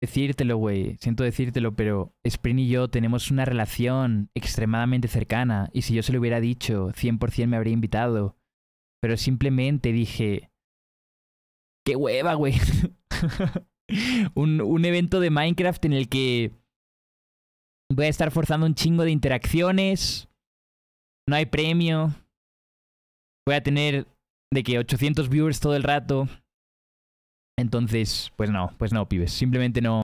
decírtelo, güey. Siento decírtelo, pero Spring y yo tenemos una relación extremadamente cercana. Y si yo se lo hubiera dicho, 100% me habría invitado. Pero simplemente dije... ¡Qué hueva, güey! un, un evento de Minecraft en el que... Voy a estar forzando un chingo de interacciones. No hay premio. Voy a tener de que 800 viewers todo el rato. Entonces, pues no, pues no, pibes. Simplemente no,